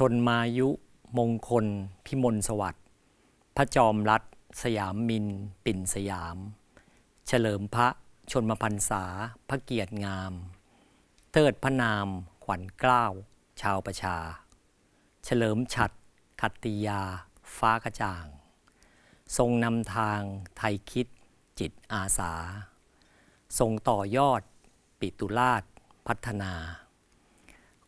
ชนมายุมงคล พิมลสวัสดิ์พระจอมรัตสยามมิน ปิ่นสยาม เฉลิมพระชนมพรรษา พระเกียรติงามเติดพระนามขวัญเกล้าชาวประชา เฉลิมฉัดขัตติยา ฟ้ากระจ่าง ทรงนำทางไทยคิด จิตอาสา ทรงต่อยอด ปิตุลาช พัฒนา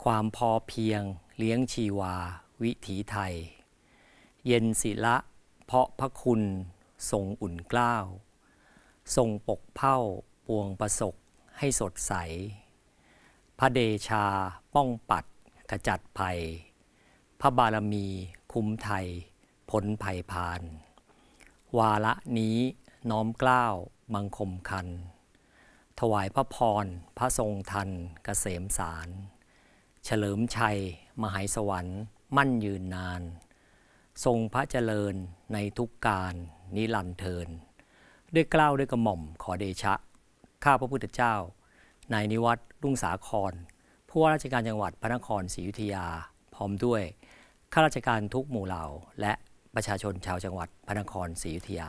ความพอเพียงเลี้ยงชีวาวิถีไทย เย็นศิละเพาะพระคุณทรงอุ่นกล้าวทรงปกเผ้าปวงประสกให้สดใส พระเดชาป้องปัดขจัดภัย พระบารมีคุ้มไทยผลภัยพาน วาระนี้น้อมกล้าวบังคมคัน ถวายพระพรพระทรงทันกเกษมสารเฉลิมชัยมหายสวรรค์ มั่นยืนนาน ทรงพระเจริญในทุกการนิลันเทินด้วยกล้าวด้วยกระหม่อมขอเดชะ ข้าพระพุทธเจ้า ในนิวัตรุ่งสาคร ผู้ว่าราชการจังหวัดพระนครศรีอยุธยา พร้อมด้วยข้าราชการทุกหมู่เหล่า และประชาชนชาวจังหวัดพระนครศรีอยุธยา